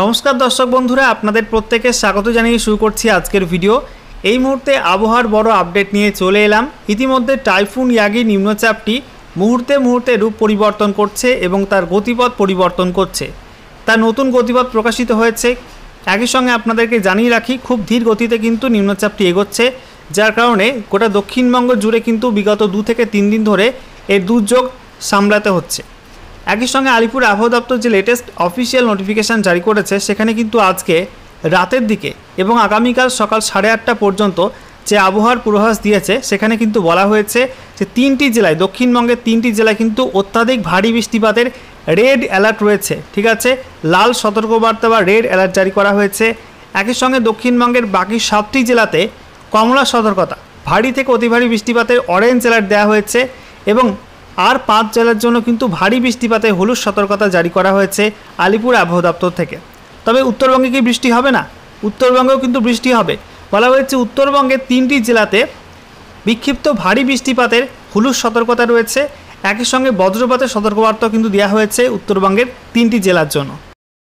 নমস্কার দর্শক বন্ধুরা আপনাদের প্রত্যেকে স্বাগত জানিয়ে শুরু করছি আজকের ভিডিও এই মুহূর্তে আবহাওয়ার বড় আপডেট নিয়ে চলে এলাম ইতিমধ্যে টাইফুন ইয়াগি নিম্নচাপটি মুহূর্তে মুহূর্তে রূপ পরিবর্তন করছে এবং তার গতিপথ পরিবর্তন করছে তার নতুন গতিপথ প্রকাশিত হয়েছে একই সঙ্গে আপনাদেরকে জানিয়ে রাখি খুব ধীর গতিতে কিন্তু নিম্নচাপটি এগোচ্ছে যার কারণে গোটা দক্ষিণবঙ্গ জুড়ে কিন্তু বিগত দু থেকে তিন দিন ধরে এর দুর্যোগ সামলাতে হচ্ছে একই সঙ্গে আলিপুর আবহাওয়া দপ্তর যে লেটেস্ট অফিসিয়াল নোটিফিকেশান জারি করেছে সেখানে কিন্তু আজকে রাতের দিকে এবং আগামীকাল সকাল সাড়ে আটটা পর্যন্ত যে আবহাওয়ার পূর্বাভাস দিয়েছে সেখানে কিন্তু বলা হয়েছে যে তিনটি জেলায় দক্ষিণবঙ্গের তিনটি জেলায় কিন্তু অত্যাধিক ভারী বৃষ্টিপাতের রেড অ্যালার্ট রয়েছে ঠিক আছে লাল সতর্কবার্তা বা রেড অ্যালার্ট জারি করা হয়েছে একই সঙ্গে দক্ষিণবঙ্গের বাকি সাতটি জেলাতে কমলা সতর্কতা ভারী থেকে অতি ভারী বৃষ্টিপাতের অরেঞ্জ অ্যালার্ট দেওয়া হয়েছে এবং আর পাঁচ জেলার জন্য কিন্তু ভারী বৃষ্টিপাতে হলুদ সতর্কতা জারি করা হয়েছে আলিপুর আবহাওয়া দপ্তর থেকে তবে উত্তরবঙ্গে কি বৃষ্টি হবে না উত্তরবঙ্গেও কিন্তু বৃষ্টি হবে বলা হয়েছে উত্তরবঙ্গের তিনটি জেলাতে বিক্ষিপ্ত ভারী বৃষ্টিপাতের হলুদ সতর্কতা রয়েছে একই সঙ্গে বজ্রপাতের সতর্কবার্তাও কিন্তু দেওয়া হয়েছে উত্তরবঙ্গের তিনটি জেলার জন্য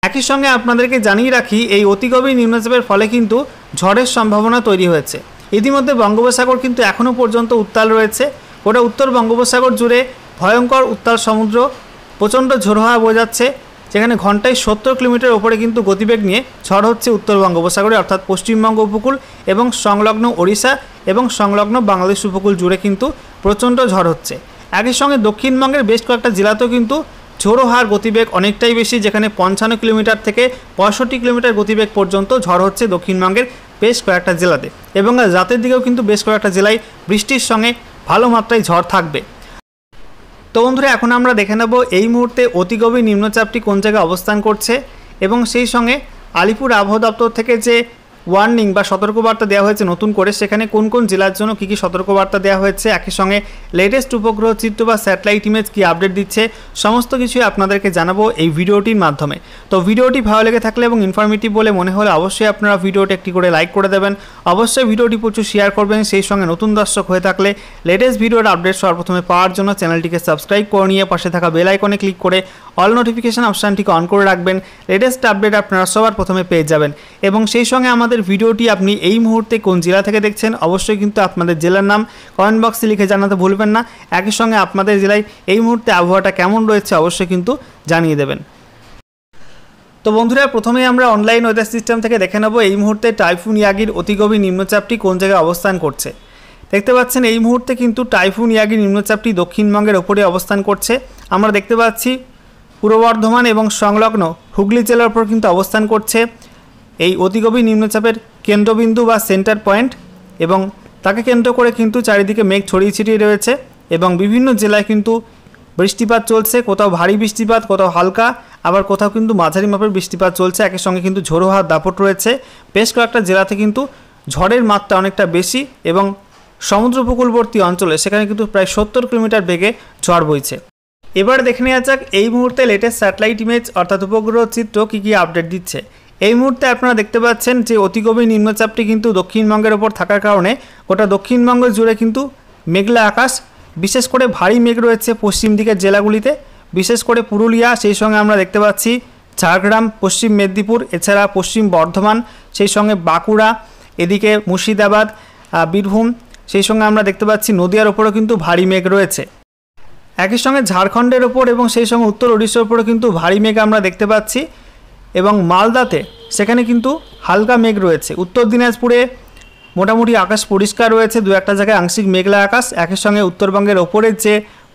একই সঙ্গে আপনাদেরকে জানিয়ে রাখি এই অতিগভীর নিম্নচাপের ফলে কিন্তু ঝড়ের সম্ভাবনা তৈরি হয়েছে ইতিমধ্যে বঙ্গোপসাগর কিন্তু এখনও পর্যন্ত উত্তাল রয়েছে গোটা উত্তর বঙ্গোপসাগর জুড়ে ভয়ঙ্কর উত্তাল সমুদ্র প্রচণ্ড ঝোড়ো হাওয়া বয়ে যাচ্ছে যেখানে ঘন্টায় সত্তর কিলোমিটার ওপরে কিন্তু গতিবেগ নিয়ে ঝড় হচ্ছে উত্তরবঙ্গ উপসাগরে অর্থাৎ পশ্চিমবঙ্গ উপকূল এবং সংলগ্ন ওড়িশা এবং সংলগ্ন বাংলাদেশ উপকূল জুড়ে কিন্তু প্রচণ্ড ঝড় হচ্ছে একই সঙ্গে দক্ষিণবঙ্গের বেশ কয়েকটা জেলাতেও কিন্তু ঝোড়ো হার গতিবেগ অনেকটাই বেশি যেখানে পঞ্চান্ন কিলোমিটার থেকে পঁয়ষট্টি কিলোমিটার গতিবেগ পর্যন্ত ঝড় হচ্ছে দক্ষিণবঙ্গের বেশ কয়েকটা জেলাতে এবং রাতের দিকেও কিন্তু বেশ কয়েকটা জেলায় বৃষ্টির সঙ্গে ভালো মাত্রায় ঝড় থাকবে তো বন্ধুরা এখন আমরা দেখে নেব এই মুহূর্তে অতি গভীর নিম্নচাপটি কোন জায়গায় অবস্থান করছে এবং সেই সঙ্গে আলিপুর আবহাওয়া দপ্তর থেকে যে ওয়ার্নিং বা সতর্কবার্তা দেওয়া হয়েছে নতুন করে সেখানে কোন কোন জেলার জন্য কী কী সতর্কবার্তা দেওয়া হয়েছে একই সঙ্গে লেটেস্ট উপগ্রহ চিত্র বা স্যাটেলাইট ইমেজ কী আপডেট দিচ্ছে সমস্ত কিছুই আপনাদেরকে জানাবো এই ভিডিওটির মাধ্যমে তো ভিডিওটি ভালো লেগে থাকলে এবং ইনফরমেটিভ বলে মনে হলে অবশ্যই আপনারা ভিডিওটি একটি করে লাইক করে দেবেন অবশ্যই ভিডিওটি প্রচুর শেয়ার করবেন সেই সঙ্গে নতুন দর্শক হয়ে থাকলে লেটেস্ট ভিডিওর আপডেট সর্বপ্রথমে পাওয়ার জন্য চ্যানেলটিকে সাবস্ক্রাইব করে নিয়ে পাশে থাকা বেল আইকনে ক্লিক করে অল নোটিফিকেশান অপশানটিকে অন করে রাখবেন লেটেস্ট আপডেট আপনারা সবার প্রথমে পেয়ে যাবেন এবং সেই সঙ্গে আমাদের আমাদের ভিডিওটি আপনি এই মুহূর্তে কোন জেলা থেকে দেখছেন অবশ্যই কিন্তু আপনাদের জেলার নাম কমেন্ট বক্সে লিখে জানাতে ভুলবেন না একই সঙ্গে আপনাদের জেলায় এই মুহূর্তে আবহাওয়াটা কেমন রয়েছে অবশ্যই কিন্তু জানিয়ে দেবেন তো বন্ধুরা প্রথমেই আমরা অনলাইন ওয়েদার সিস্টেম থেকে দেখে নেব এই মুহূর্তে টাইফুন ইয়াগির অতিগভীর নিম্নচাপটি কোন জায়গায় অবস্থান করছে দেখতে পাচ্ছেন এই মুহূর্তে কিন্তু টাইফুন ইয়াগির নিম্নচাপটি দক্ষিণবঙ্গের ওপরে অবস্থান করছে আমরা দেখতে পাচ্ছি পূর্ব বর্ধমান এবং সংলগ্ন হুগলি জেলার ওপর কিন্তু অবস্থান করছে এই অতিগভীর নিম্নচাপের কেন্দ্রবিন্দু বা সেন্টার পয়েন্ট এবং তাকে কেন্দ্র করে কিন্তু চারিদিকে মেঘ ছড়িয়ে ছিটিয়ে রয়েছে এবং বিভিন্ন জেলায় কিন্তু বৃষ্টিপাত চলছে কোথাও ভারী বৃষ্টিপাত কোথাও হালকা আবার কোথাও কিন্তু মাঝারি মাপের বৃষ্টিপাত চলছে একই সঙ্গে কিন্তু ঝোড়ো হাওয়ার দাপট রয়েছে বেশ কয়েকটা জেলাতে কিন্তু ঝড়ের মাত্রা অনেকটা বেশি এবং সমুদ্র উপকূলবর্তী অঞ্চলে সেখানে কিন্তু প্রায় সত্তর কিলোমিটার বেগে ঝড় বইছে এবার দেখে নেওয়া যাক এই মুহূর্তে লেটেস্ট স্যাটেলাইট ইমেজ অর্থাৎ উপগ্রহ চিত্র কী কী আপডেট দিচ্ছে এই মুহূর্তে আপনারা দেখতে পাচ্ছেন যে অতিগভীর নিম্নচাপটি কিন্তু দক্ষিণবঙ্গের ওপর থাকার কারণে গোটা দক্ষিণবঙ্গ জুড়ে কিন্তু মেঘলা আকাশ বিশেষ করে ভারী মেঘ রয়েছে পশ্চিম দিকের জেলাগুলিতে বিশেষ করে পুরুলিয়া সেই সঙ্গে আমরা দেখতে পাচ্ছি ঝাড়গ্রাম পশ্চিম মেদিনীপুর এছাড়া পশ্চিম বর্ধমান সেই সঙ্গে বাঁকুড়া এদিকে মুর্শিদাবাদ বীরভূম সেই সঙ্গে আমরা দেখতে পাচ্ছি নদিয়ার ওপরও কিন্তু ভারী মেঘ রয়েছে একই সঙ্গে ঝাড়খণ্ডের ওপর এবং সেই সঙ্গে উত্তর ওড়িশার ওপরও কিন্তু ভারী মেঘ আমরা দেখতে পাচ্ছি এবং মালদাতে সেখানে কিন্তু হালকা মেঘ রয়েছে উত্তর দিনাজপুরে মোটামুটি আকাশ পরিষ্কার রয়েছে দু একটা জায়গায় আংশিক মেঘলা আকাশ একই সঙ্গে উত্তরবঙ্গের ওপরের যে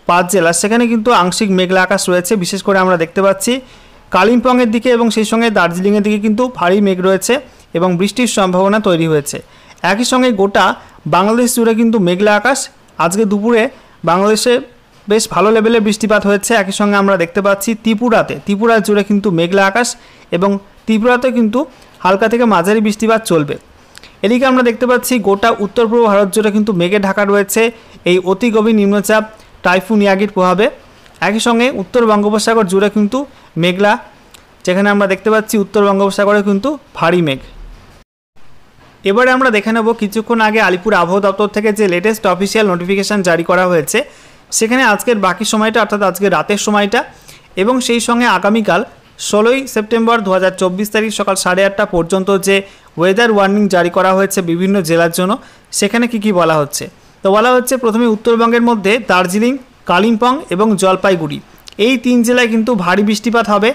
পাঁচ জেলা সেখানে কিন্তু আংশিক মেঘলা আকাশ রয়েছে বিশেষ করে আমরা দেখতে পাচ্ছি কালিম্পংয়ের দিকে এবং সেই সঙ্গে দার্জিলিংয়ের দিকে কিন্তু ভারী মেঘ রয়েছে এবং বৃষ্টির সম্ভাবনা তৈরি হয়েছে একই সঙ্গে গোটা বাংলাদেশ জুড়ে কিন্তু মেঘলা আকাশ আজকে দুপুরে বাংলাদেশে বেশ ভালো লেভেলের বৃষ্টিপাত হয়েছে একই সঙ্গে আমরা দেখতে পাচ্ছি ত্রিপুরাতে ত্রিপুরা জুড়ে কিন্তু মেঘলা আকাশ এবং ত্রিপুরাতে কিন্তু হালকা থেকে মাঝারি বৃষ্টিপাত চলবে এদিকে আমরা দেখতে পাচ্ছি গোটা উত্তর পূর্ব ভারত জুড়ে কিন্তু মেঘে ঢাকা রয়েছে এই অতি গভীর নিম্নচাপ টাইফুন ইয়াগির প্রভাবে একই সঙ্গে উত্তর বঙ্গোপসাগর জুড়ে কিন্তু মেঘলা যেখানে আমরা দেখতে পাচ্ছি উত্তর বঙ্গোপসাগরে কিন্তু ভারী মেঘ এবারে আমরা দেখে নেব কিছুক্ষণ আগে আলিপুর আবহাওয়া দপ্তর থেকে যে লেটেস্ট অফিসিয়াল নোটিফিকেশান জারি করা হয়েছে সেখানে আজকের বাকি সময়টা অর্থাৎ আজকে রাতের সময়টা এবং সেই সঙ্গে আগামীকাল ষোলোই সেপ্টেম্বর দু তারিখ সকাল সাড়ে আটটা পর্যন্ত যে ওয়েদার ওয়ার্নিং জারি করা হয়েছে বিভিন্ন জেলার জন্য সেখানে কি কি বলা হচ্ছে তো বলা হচ্ছে প্রথমে উত্তরবঙ্গের মধ্যে দার্জিলিং কালিম্পং এবং জলপাইগুড়ি এই তিন জেলায় কিন্তু ভারী বৃষ্টিপাত হবে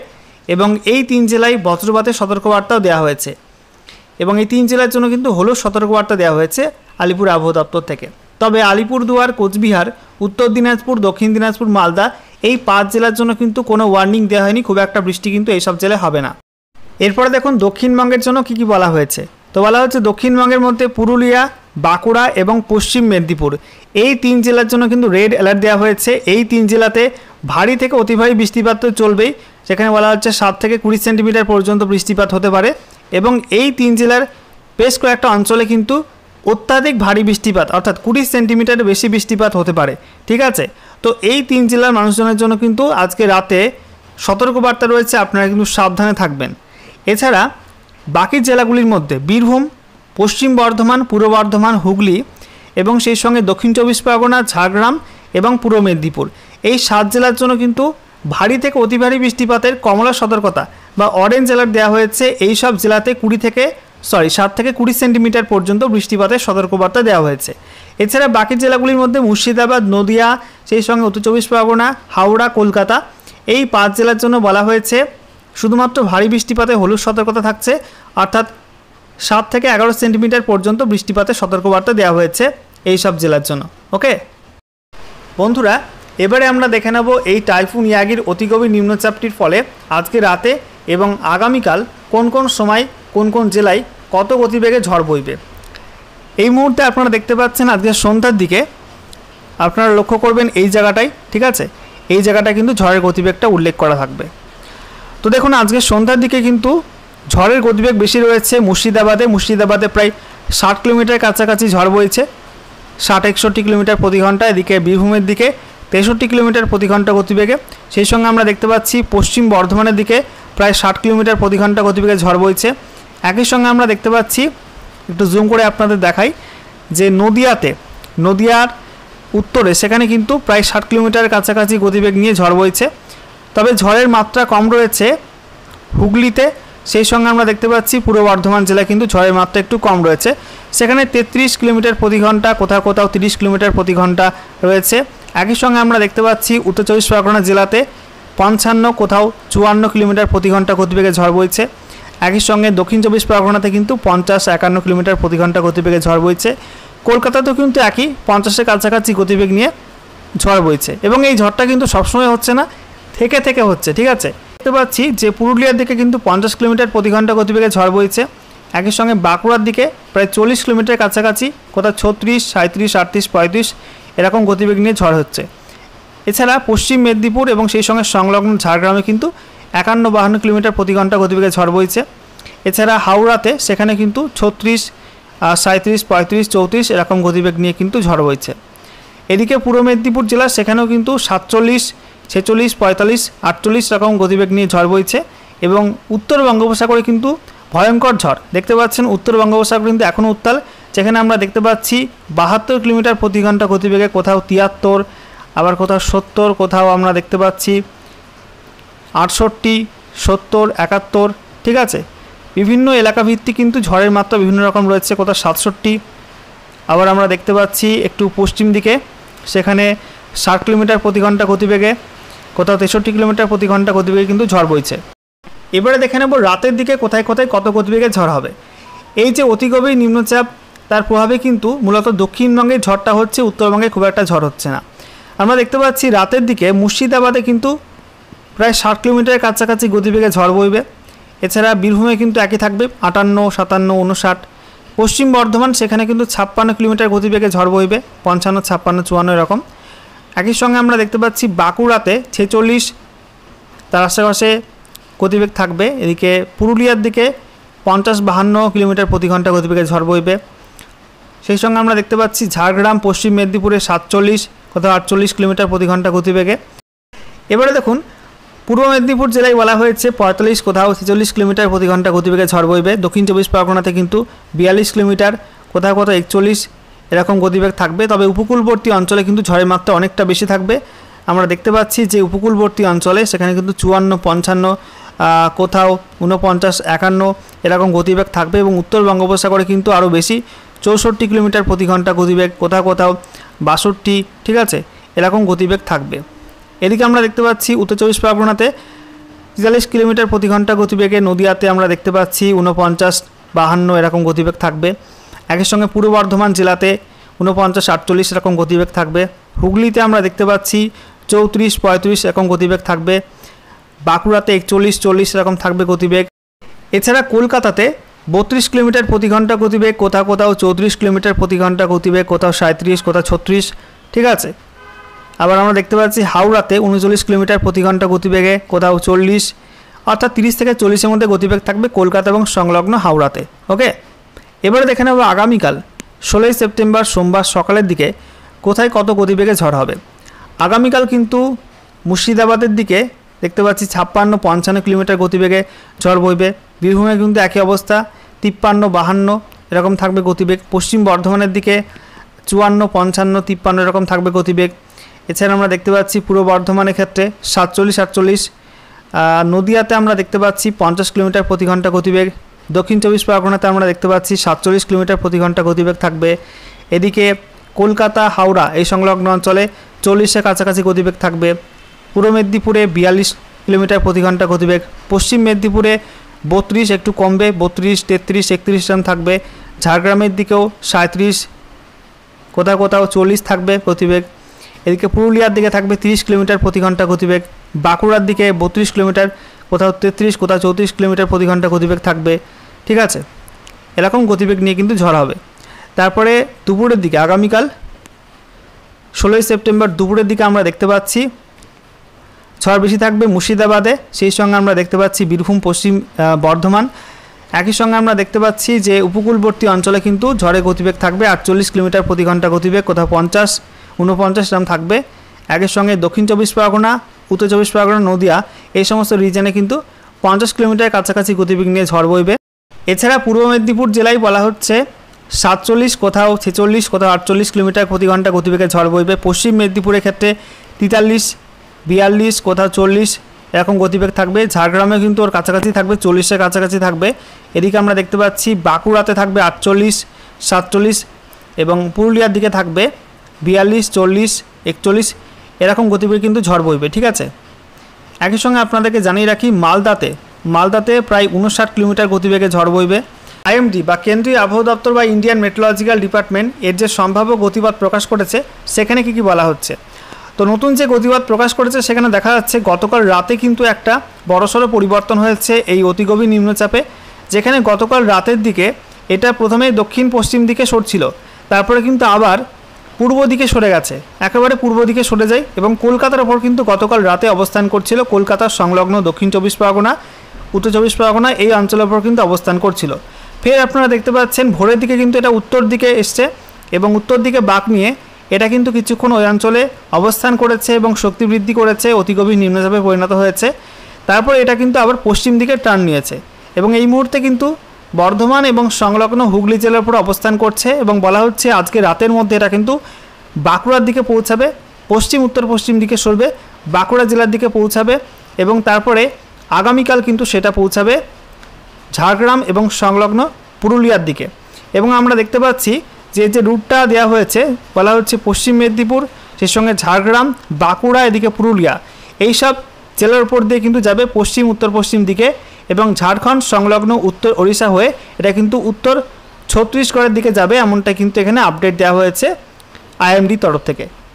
এবং এই তিন জেলায় বজ্রপাতের সতর্কবার্তাও দেওয়া হয়েছে এবং এই তিন জেলার জন্য কিন্তু হলুদ সতর্কবার্তা দেওয়া হয়েছে আলিপুর আবহাওয়া দপ্তর থেকে তবে আলিপুরদুয়ার কোচবিহার উত্তর দিনাজপুর দক্ষিণ দিনাজপুর মালদা এই পাঁচ জেলার জন্য কিন্তু কোনো ওয়ার্নিং দেওয়া হয়নি খুব একটা বৃষ্টি কিন্তু এইসব জেলায় হবে না এরপরে দেখুন দক্ষিণবঙ্গের জন্য কি কি বলা হয়েছে তো বলা হচ্ছে দক্ষিণবঙ্গের মধ্যে পুরুলিয়া বাঁকুড়া এবং পশ্চিম মেদিনীপুর এই তিন জেলার জন্য কিন্তু রেড অ্যালার্ট দেওয়া হয়েছে এই তিন জেলাতে ভারী থেকে অতি ভারী বৃষ্টিপাত তো চলবেই সেখানে বলা হচ্ছে সাত থেকে কুড়ি সেন্টিমিটার পর্যন্ত বৃষ্টিপাত হতে পারে এবং এই তিন জেলার বেশ কয়েকটা অঞ্চলে কিন্তু অত্যাধিক ভারী বৃষ্টিপাত অর্থাৎ কুড়ি সেন্টিমিটার বেশি বৃষ্টিপাত হতে পারে ঠিক আছে তো এই তিন জেলার মানুষজনের জন্য কিন্তু আজকে রাতে সতর্কবার্তা রয়েছে আপনারা কিন্তু সাবধানে থাকবেন এছাড়া বাকি জেলাগুলির মধ্যে বীরভূম পশ্চিম বর্ধমান পূর্ব বর্ধমান হুগলি এবং সেই সঙ্গে দক্ষিণ চব্বিশ পরগনা ঝাড়গ্রাম এবং পূর্ব মেদিনীপুর এই সাত জেলার জন্য কিন্তু ভারী থেকে অতি ভারী বৃষ্টিপাতের কমলা সতর্কতা বা অরেঞ্জ অ্যালার্ট দেওয়া হয়েছে এই সব জেলাতে কুড়ি থেকে সরি সাত থেকে কুড়ি সেন্টিমিটার পর্যন্ত বৃষ্টিপাতের সতর্কবার্তা দেওয়া হয়েছে এছাড়া বাকি জেলাগুলির মধ্যে মুর্শিদাবাদ নদিয়া সেই সঙ্গে উত্তর চব্বিশ পরগনা হাওড়া কলকাতা এই পাঁচ জেলার জন্য বলা হয়েছে শুধুমাত্র ভারী বৃষ্টিপাতে হলুদ সতর্কতা থাকছে অর্থাৎ সাত থেকে এগারো সেন্টিমিটার পর্যন্ত বৃষ্টিপাতের সতর্কবার্তা দেওয়া হয়েছে এই সব জেলার জন্য ওকে বন্ধুরা এবারে আমরা দেখে নেব এই টাইফুন ইয়াগির অতিগভীর নিম্নচাপটির ফলে আজকে রাতে এবং আগামীকাল কোন কোন সময় কোন কোন জেলায় কত গতিবেগে ঝড় বইবে এই মুহূর্তে আপনারা দেখতে পাচ্ছেন আজকে সন্ধ্যার দিকে আপনারা লক্ষ্য করবেন এই জায়গাটাই ঠিক আছে এই জায়গাটা কিন্তু ঝড়ের গতিবেগটা উল্লেখ করা থাকবে তো দেখুন আজকে সন্ধ্যার দিকে কিন্তু ঝড়ের গতিবেগ বেশি রয়েছে মুর্শিদাবাদে মুর্শিদাবাদে প্রায় ষাট কিলোমিটার কাছাকাছি ঝড় বইছে ষাট একষট্টি কিলোমিটার প্রতি ঘন্টা এদিকে বীরভূমের দিকে তেষট্টি কিলোমিটার প্রতি ঘন্টা গতিবেগে সেই সঙ্গে আমরা দেখতে পাচ্ছি পশ্চিম বর্ধমানের দিকে প্রায় ষাট কিলোমিটার প্রতি ঘন্টা গতিবেগে ঝড় বইছে একই সঙ্গে আমরা দেখতে পাচ্ছি একটু জুম করে আপনাদের দেখাই যে নদিয়াতে নদিয়ার উত্তরে সেখানে কিন্তু প্রায় ষাট কিলোমিটার কাছাকাছি গতিবেগ নিয়ে ঝড় বইছে তবে ঝড়ের মাত্রা কম রয়েছে হুগলিতে সেই সঙ্গে আমরা দেখতে পাচ্ছি পূর্ব বর্ধমান জেলায় কিন্তু ঝড়ের মাত্রা একটু কম রয়েছে সেখানে তেত্রিশ কিলোমিটার প্রতি ঘন্টা কোথাও কোথাও তিরিশ কিলোমিটার প্রতি ঘন্টা রয়েছে একই সঙ্গে আমরা দেখতে পাচ্ছি উত্তর চব্বিশ পরগনা জেলাতে পঞ্চান্ন কোথাও চুয়ান্ন কিলোমিটার প্রতি ঘন্টা গতিবেগে ঝড় বইছে একই সঙ্গে দক্ষিণ চব্বিশ পরগনাতে কিন্তু পঞ্চাশ একান্ন কিলোমিটার প্রতি ঘন্টা গতিবেগে ঝড় বইছে কলকাতাতেও কিন্তু একই পঞ্চাশের কাছাকাছি গতিবেগ নিয়ে ঝড় বইছে এবং এই ঝড়টা কিন্তু সবসময় হচ্ছে না থেকে থেকে হচ্ছে ঠিক আছে দেখতে পাচ্ছি যে পুরুলিয়ার দিকে কিন্তু পঞ্চাশ কিলোমিটার প্রতি ঘন্টা গতিবেগে ঝড় বইছে একই সঙ্গে বাঁকুড়ার দিকে প্রায় চল্লিশ কিলোমিটার কাছাকাছি কোথাও ছত্রিশ সাঁত্রিশ আটত্রিশ পঁয়ত্রিশ এরকম গতিবেগ নিয়ে ঝড় হচ্ছে এছাড়া পশ্চিম মেদিনীপুর এবং সেই সঙ্গে সংলগ্ন ঝাড়গ্রামে কিন্তু একান্ন বাহান্ন কিলোমিটার প্রতি ঘন্টা গতিবেগে ঝড় বইছে এছাড়া হাওড়াতে সেখানে কিন্তু ছত্রিশ সাঁত্রিশ পঁয়ত্রিশ চৌত্রিশ এরকম গতিবেগ নিয়ে কিন্তু ঝড় বইছে এদিকে পূর্ব মেদিনীপুর জেলা সেখানেও কিন্তু সাতচল্লিশ ছেচল্লিশ পঁয়তাল্লিশ আটচল্লিশ রকম গতিবেগ নিয়ে ঝড় বইছে এবং উত্তর বঙ্গোপসাগরে কিন্তু ভয়ঙ্কর ঝড় দেখতে পাচ্ছেন উত্তর বঙ্গোপসাগর কিন্তু এখনও উত্তাল যেখানে আমরা দেখতে পাচ্ছি বাহাত্তর কিলোমিটার প্রতি ঘন্টা গতিবেগে কোথাও তিয়াত্তর আবার কোথাও সত্তর কোথাও আমরা দেখতে পাচ্ছি আটষট্টি সত্তর একাত্তর ঠিক আছে বিভিন্ন এলাকাভিত্তিক কিন্তু ঝড়ের মাত্রা বিভিন্ন রকম রয়েছে কোথাও সাতষট্টি আবার আমরা দেখতে পাচ্ছি একটু পশ্চিম দিকে সেখানে ষাট কিলোমিটার প্রতি ঘন্টা গতিবেগে কোথাও তেষট্টি কিলোমিটার প্রতি ঘন্টা গতিবেগে কিন্তু ঝড় বইছে এবারে দেখে নেব রাতের দিকে কোথায় কোথায় কত গতিবেগে ঝড় হবে এই যে অতিগভীর নিম্নচাপ তার প্রভাবে কিন্তু মূলত দক্ষিণবঙ্গে ঝড়টা হচ্ছে উত্তরবঙ্গে খুব একটা ঝড় হচ্ছে না আমরা দেখতে পাচ্ছি রাতের দিকে মুর্শিদাবাদে কিন্তু প্রায় ষাট কিলোমিটারের কাছাকাছি গতিবেগে ঝড় বইবে এছাড়া বীরভূমে কিন্তু একই থাকবে আটান্ন সাতান্ন উনষাট পশ্চিম বর্ধমান সেখানে কিন্তু ছাপ্পান্ন কিলোমিটার গতিবেগে ঝড় বইবে পঞ্চান্ন ছাপ্পান্ন চুয়ান্ন এরকম একই সঙ্গে আমরা দেখতে পাচ্ছি বাঁকুড়াতে ছেচল্লিশ তার আশেপাশে গতিবেগ থাকবে এদিকে পুরুলিয়ার দিকে পঞ্চাশ বাহান্ন কিলোমিটার প্রতি ঘন্টা গতিবেগে ঝড় বইবে সেই সঙ্গে আমরা দেখতে পাচ্ছি ঝাড়গ্রাম পশ্চিম মেদিনীপুরে সাতচল্লিশ কোথাও আটচল্লিশ কিলোমিটার প্রতি ঘন্টা গতিবেগে এবারে দেখুন পূর্ব মেদিনীপুর জেলায় বলা হয়েছে পঁয়তাল্লিশ কোথাও ছেচল্লিশ কিলোমিটার প্রতি ঘন্টা গতিবেগে ঝড় বইবে দক্ষিণ চব্বিশ পরগনাতে কিন্তু বিয়াল্লিশ কিলোমিটার কোথাও কোথাও একচল্লিশ এরকম গতিবেগ থাকবে তবে উপকূলবর্তী অঞ্চলে কিন্তু ঝড়ের মাত্রা অনেকটা বেশি থাকবে আমরা দেখতে পাচ্ছি যে উপকূলবর্তী অঞ্চলে সেখানে কিন্তু চুয়ান্ন পঞ্চান্ন কোথাও ঊনপঞ্চাশ একান্ন এরকম গতিবেগ থাকবে এবং উত্তর বঙ্গোপসাগরে কিন্তু আরও বেশি চৌষট্টি কিলোমিটার প্রতি ঘন্টা গতিবেগ কোথাও কোথাও বাষট্টি ঠিক আছে এরকম গতিবেগ থাকবে এদিকে আমরা দেখতে পাচ্ছি উত্তর চব্বিশ পরগনাতে তেতাল্লিশ কিলোমিটার প্রতি ঘন্টা গতিবেগে নদিয়াতে আমরা দেখতে পাচ্ছি উনপঞ্চাশ বাহান্ন এরকম গতিবেগ থাকবে একই সঙ্গে পূর্ব বর্ধমান জেলাতে উনপঞ্চাশ আটচল্লিশ এরকম গতিবেগ থাকবে হুগলিতে আমরা দেখতে পাচ্ছি চৌত্রিশ পঁয়ত্রিশ এরকম গতিবেগ থাকবে বাঁকুড়াতে একচল্লিশ চল্লিশ এরকম থাকবে গতিবেগ এছাড়া কলকাতাতে বত্রিশ কিলোমিটার প্রতি ঘন্টা গতিবেগ কোথাও কোথাও চৌত্রিশ কিলোমিটার প্রতি ঘন্টা গতিবেগ কোথাও সাঁত্রিশ কোথাও ছত্রিশ ঠিক আছে আবার আমরা দেখতে পাচ্ছি হাওড়াতে উনচল্লিশ কিলোমিটার প্রতি ঘন্টা গতিবেগে কোথাও চল্লিশ অর্থাৎ তিরিশ থেকে চল্লিশের মধ্যে গতিবেগ থাকবে কলকাতা এবং সংলগ্ন হাওড়াতে ওকে এবারে দেখে নেব আগামীকাল ষোলোই সেপ্টেম্বর সোমবার সকালের দিকে কোথায় কত গতিবেগে ঝড় হবে আগামীকাল কিন্তু মুর্শিদাবাদের দিকে দেখতে পাচ্ছি ছাপ্পান্ন পঞ্চান্ন কিলোমিটার গতিবেগে ঝড় বইবে বীরভূমে কিন্তু একই অবস্থা তিপ্পান্ন বাহান্ন এরকম থাকবে গতিবেগ পশ্চিম বর্ধমানের দিকে চুয়ান্ন পঞ্চান্ন তিপ্পান্ন এরকম থাকবে গতিবেগ এছাড়া আমরা দেখতে পাচ্ছি পূর্ব বর্ধমানের ক্ষেত্রে সাতচল্লিশ আটচল্লিশ নদিয়াতে আমরা দেখতে পাচ্ছি পঞ্চাশ কিলোমিটার প্রতি ঘন্টা গতিবেগ দক্ষিণ চব্বিশ পরগনাতে আমরা দেখতে পাচ্ছি সাতচল্লিশ কিলোমিটার প্রতি ঘন্টা গতিবেগ থাকবে এদিকে কলকাতা হাওড়া এই সংলগ্ন অঞ্চলে চল্লিশের কাছাকাছি গতিবেগ থাকবে পূর্ব মেদিনীপুরে বিয়াল্লিশ কিলোমিটার প্রতি ঘন্টা গতিবেগ পশ্চিম মেদিনীপুরে বত্রিশ একটু কমবে বত্রিশ তেত্রিশ একত্রিশ রান থাকবে ঝাড়গ্রামের দিকেও সাঁত্রিশ কোথাও কোথাও চল্লিশ থাকবে গতিবেগ এদিকে পুরুলিয়ার দিকে থাকবে তিরিশ কিলোমিটার প্রতি ঘন্টা গতিবেগ বাঁকুড়ার দিকে বত্রিশ কিলোমিটার কোথাও তেত্রিশ কোথাও চৌত্রিশ কিলোমিটার প্রতি ঘন্টা গতিবেগ থাকবে ঠিক আছে এরকম গতিবেগ নিয়ে কিন্তু ঝড় হবে তারপরে দুপুরের দিকে আগামীকাল ষোলোই সেপ্টেম্বর দুপুরের দিকে আমরা দেখতে পাচ্ছি ঝড় বেশি থাকবে মুর্শিদাবাদে সেই সঙ্গে আমরা দেখতে পাচ্ছি বীরভূম পশ্চিম বর্ধমান একই সঙ্গে আমরা দেখতে পাচ্ছি যে উপকূলবর্তী অঞ্চলে কিন্তু ঝড়ে গতিবেগ থাকবে আটচল্লিশ কিলোমিটার প্রতি ঘন্টা গতিবেগ কোথাও পঞ্চাশ উনপঞ্চাশ গ্রাম থাকবে একের সঙ্গে দক্ষিণ চব্বিশ পরগনা উত্তর চব্বিশ পরগনা নদিয়া এই সমস্ত রিজনে কিন্তু পঞ্চাশ কিলোমিটার কাছাকাছি গতিবেগ নিয়ে ঝড় বইবে এছাড়া পূর্ব মেদিনীপুর জেলায় বলা হচ্ছে সাতচল্লিশ কোথাও ছেচল্লিশ কোথাও আটচল্লিশ কিলোমিটার প্রতি ঘন্টা গতিবেগে ঝড় বইবে পশ্চিম মেদিনীপুরের ক্ষেত্রে তেতাল্লিশ বিয়াল্লিশ কোথাও চল্লিশ এরকম গতিবেগ থাকবে ঝাড়গ্রামেও কিন্তু ওর কাছাকাছি থাকবে চল্লিশের কাছাকাছি থাকবে এদিকে আমরা দেখতে পাচ্ছি বাঁকুড়াতে থাকবে আটচল্লিশ সাতচল্লিশ এবং পুরুলিয়ার দিকে থাকবে বিয়াল্লিশ চল্লিশ একচল্লিশ এরকম গতিবেগে কিন্তু ঝড় বইবে ঠিক আছে একই সঙ্গে আপনাদেরকে জানিয়ে রাখি মালদাতে মালদাতে প্রায় উনষাট কিলোমিটার গতিবেগে ঝড় বইবে আইএমডি বা কেন্দ্রীয় আবহাওয়া দপ্তর বা ইন্ডিয়ান মেট্রোলজিক্যাল ডিপার্টমেন্ট এর যে সম্ভাব্য গতিবাদ প্রকাশ করেছে সেখানে কি কি বলা হচ্ছে তো নতুন যে গতিবাদ প্রকাশ করেছে সেখানে দেখা যাচ্ছে গতকাল রাতে কিন্তু একটা বড়সড় পরিবর্তন হয়েছে এই অতিগভীর নিম্নচাপে যেখানে গতকাল রাতের দিকে এটা প্রথমে দক্ষিণ পশ্চিম দিকে সরছিল তারপরে কিন্তু আবার পূর্ব দিকে সরে গেছে একেবারে পূর্ব দিকে সরে যায় এবং কলকাতার ওপর কিন্তু গতকাল রাতে অবস্থান করছিল কলকাতার সংলগ্ন দক্ষিণ চব্বিশ পরগনা উত্তর চব্বিশ পরগনা এই অঞ্চলের ওপর কিন্তু অবস্থান করছিল ফের আপনারা দেখতে পাচ্ছেন ভোরের দিকে কিন্তু এটা উত্তর দিকে এসছে এবং উত্তর দিকে বাঁক নিয়ে এটা কিন্তু কিছুক্ষণ ওই অঞ্চলে অবস্থান করেছে এবং শক্তি বৃদ্ধি করেছে অতিগভীর নিম্নচাপে পরিণত হয়েছে তারপর এটা কিন্তু আবার পশ্চিম দিকে টার্ন নিয়েছে এবং এই মুহূর্তে কিন্তু বর্ধমান এবং সংলগ্ন হুগলি জেলার উপর অবস্থান করছে এবং বলা হচ্ছে আজকে রাতের মধ্যে এটা কিন্তু বাঁকুড়ার দিকে পৌঁছাবে পশ্চিম উত্তর পশ্চিম দিকে সরবে বাঁকুড়া জেলার দিকে পৌঁছাবে এবং তারপরে আগামীকাল কিন্তু সেটা পৌঁছাবে ঝাড়গ্রাম এবং সংলগ্ন পুরুলিয়ার দিকে এবং আমরা দেখতে পাচ্ছি যে যে রুটটা দেওয়া হয়েছে বলা হচ্ছে পশ্চিম মেদিনীপুর সেই সঙ্গে ঝাড়গ্রাম বাঁকুড়া এদিকে পুরুলিয়া এইসব জেলার উপর দিয়ে কিন্তু যাবে পশ্চিম উত্তর পশ্চিম দিকে এবং ঝাড়খণ্ড সংলগ্ন উত্তর ওড়িশা হয়ে এটা কিন্তু উত্তর ছত্তিশগড়ের দিকে যাবে এমনটা কিন্তু এখানে আপডেট দেওয়া হয়েছে আইএমডি তরফ থেকে